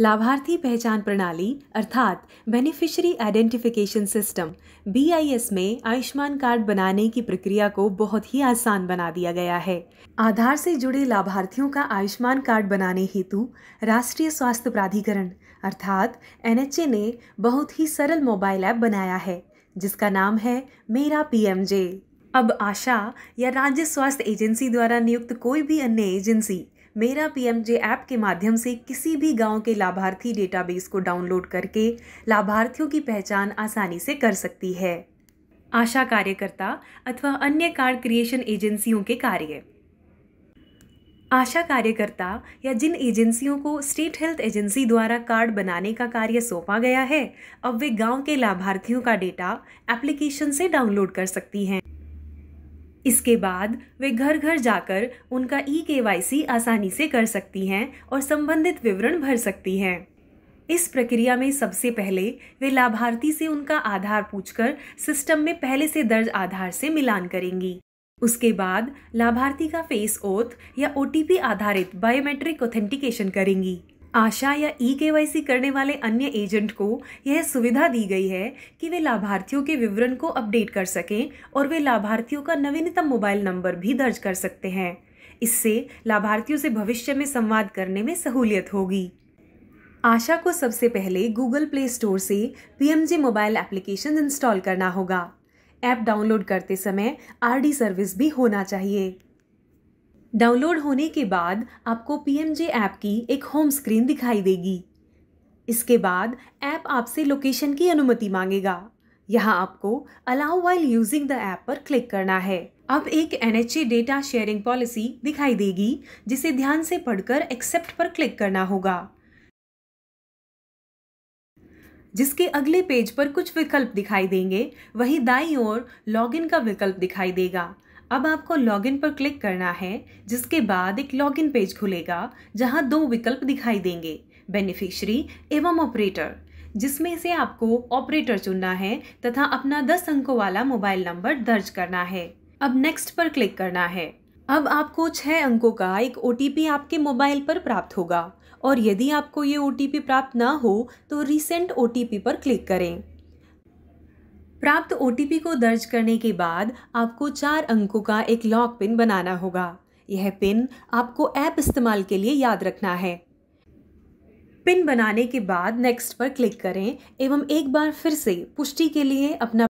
लाभार्थी पहचान प्रणाली अर्थात बेनिफिशरी आइडेंटिफिकेशन सिस्टम बी में आयुष्मान कार्ड बनाने की प्रक्रिया को बहुत ही आसान बना दिया गया है आधार से जुड़े लाभार्थियों का आयुष्मान कार्ड बनाने हेतु राष्ट्रीय स्वास्थ्य प्राधिकरण अर्थात एन ने बहुत ही सरल मोबाइल ऐप बनाया है जिसका नाम है मेरा पी अब आशा या राज्य स्वास्थ्य एजेंसी द्वारा नियुक्त कोई भी अन्य एजेंसी मेरा पीएमजे ऐप के माध्यम से किसी भी गांव के लाभार्थी डेटाबेस को डाउनलोड करके लाभार्थियों की पहचान आसानी से कर सकती है आशा कार्यकर्ता अथवा अन्य कार्ड क्रिएशन एजेंसियों के कार्य आशा कार्यकर्ता या जिन एजेंसियों को स्टेट हेल्थ एजेंसी द्वारा कार्ड बनाने का कार्य सौंपा गया है अब वे गांव के लाभार्थियों का डेटा एप्लीकेशन से डाउनलोड कर सकती हैं इसके बाद वे घर घर जाकर उनका ई के आसानी से कर सकती हैं और संबंधित विवरण भर सकती हैं इस प्रक्रिया में सबसे पहले वे लाभार्थी से उनका आधार पूछकर सिस्टम में पहले से दर्ज आधार से मिलान करेंगी उसके बाद लाभार्थी का फेस ओथ या ओ आधारित बायोमेट्रिक ऑथेंटिकेशन करेंगी आशा या ई के करने वाले अन्य एजेंट को यह सुविधा दी गई है कि वे लाभार्थियों के विवरण को अपडेट कर सकें और वे लाभार्थियों का नवीनतम मोबाइल नंबर भी दर्ज कर सकते हैं इससे लाभार्थियों से भविष्य में संवाद करने में सहूलियत होगी आशा को सबसे पहले गूगल प्ले स्टोर से पी मोबाइल एप्लीकेशन इंस्टॉल करना होगा ऐप डाउनलोड करते समय आर सर्विस भी होना चाहिए डाउनलोड होने के बाद आपको पी एम जे ऐप की एक होम स्क्रीन दिखाई देगी इसके बाद ऐप आपसे लोकेशन की अनुमति मांगेगा यहाँ आपको allow while using the app पर क्लिक करना है अब एक एन डेटा शेयरिंग पॉलिसी दिखाई देगी जिसे ध्यान से पढ़कर एक्सेप्ट पर क्लिक करना होगा जिसके अगले पेज पर कुछ विकल्प दिखाई देंगे वही दाई ओर लॉगिन का विकल्प दिखाई देगा अब आपको लॉगिन पर क्लिक करना है जिसके बाद एक लॉगिन पेज खुलेगा जहां दो विकल्प दिखाई देंगे बेनिफिशरी एवं ऑपरेटर जिसमें से आपको ऑपरेटर चुनना है तथा अपना दस अंकों वाला मोबाइल नंबर दर्ज करना है अब नेक्स्ट पर क्लिक करना है अब आपको छः अंकों का एक ओ आपके मोबाइल पर प्राप्त होगा और यदि आपको ये ओ प्राप्त ना हो तो रिसेंट ओ पर क्लिक करें प्राप्त ओ को दर्ज करने के बाद आपको चार अंकों का एक लॉक पिन बनाना होगा यह पिन आपको ऐप इस्तेमाल के लिए याद रखना है पिन बनाने के बाद नेक्स्ट पर क्लिक करें एवं एक बार फिर से पुष्टि के लिए अपना